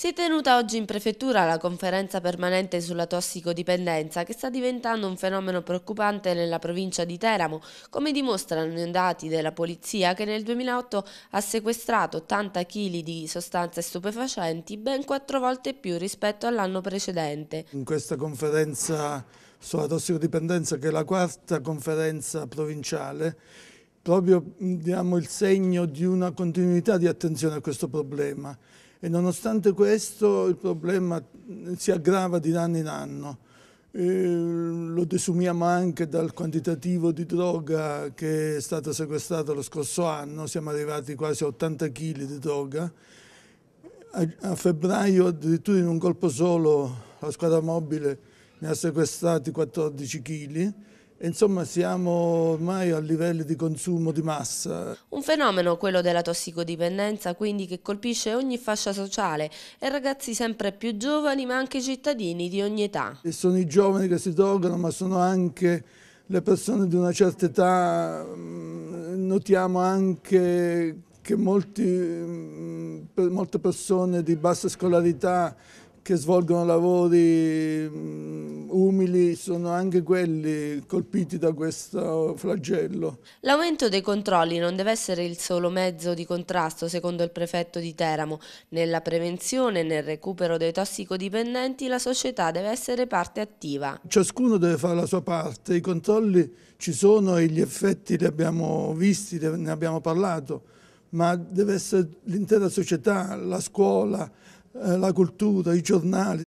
Si è tenuta oggi in prefettura la conferenza permanente sulla tossicodipendenza che sta diventando un fenomeno preoccupante nella provincia di Teramo, come dimostrano i dati della polizia che nel 2008 ha sequestrato 80 kg di sostanze stupefacenti, ben quattro volte più rispetto all'anno precedente. In questa conferenza sulla tossicodipendenza, che è la quarta conferenza provinciale, proprio diamo il segno di una continuità di attenzione a questo problema e nonostante questo il problema si aggrava di anno in anno. Eh, lo desumiamo anche dal quantitativo di droga che è stata sequestrata lo scorso anno, siamo arrivati quasi a 80 kg di droga. a febbraio addirittura in un colpo solo la squadra mobile ne ha sequestrati 14 kg Insomma siamo ormai a livelli di consumo di massa. Un fenomeno, quello della tossicodipendenza, quindi che colpisce ogni fascia sociale e ragazzi sempre più giovani ma anche cittadini di ogni età. E sono i giovani che si drogano ma sono anche le persone di una certa età. Mm, notiamo anche che molti, mm, molte persone di bassa scolarità che svolgono lavori mm, umili sono anche quelli colpiti da questo flagello. L'aumento dei controlli non deve essere il solo mezzo di contrasto, secondo il prefetto di Teramo. Nella prevenzione e nel recupero dei tossicodipendenti la società deve essere parte attiva. Ciascuno deve fare la sua parte, i controlli ci sono e gli effetti li abbiamo visti, ne abbiamo parlato, ma deve essere l'intera società, la scuola, eh, la cultura, i giornali.